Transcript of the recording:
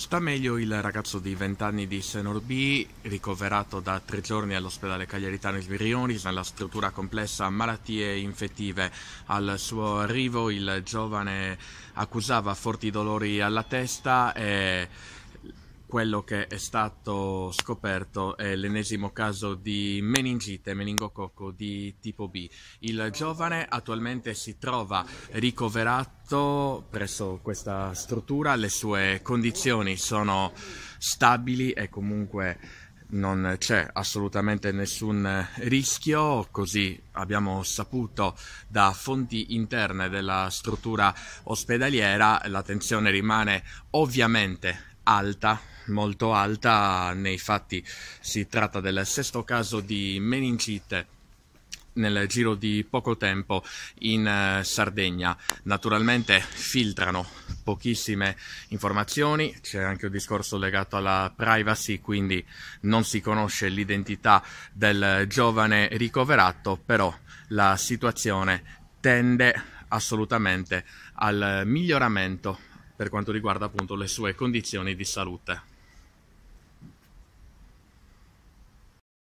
Sta meglio il ragazzo di 20 anni di B, ricoverato da tre giorni all'ospedale Cagliaritano di Sbirionis nella struttura complessa malattie infettive. Al suo arrivo il giovane accusava forti dolori alla testa e quello che è stato scoperto è l'ennesimo caso di meningite, meningococco di tipo B. Il giovane attualmente si trova ricoverato presso questa struttura, le sue condizioni sono stabili e comunque non c'è assolutamente nessun rischio, così abbiamo saputo da fonti interne della struttura ospedaliera, la tensione rimane ovviamente alta molto alta nei fatti. Si tratta del sesto caso di meningite nel giro di poco tempo in eh, Sardegna. Naturalmente filtrano pochissime informazioni, c'è anche un discorso legato alla privacy, quindi non si conosce l'identità del giovane ricoverato, però la situazione tende assolutamente al miglioramento per quanto riguarda appunto le sue condizioni di salute.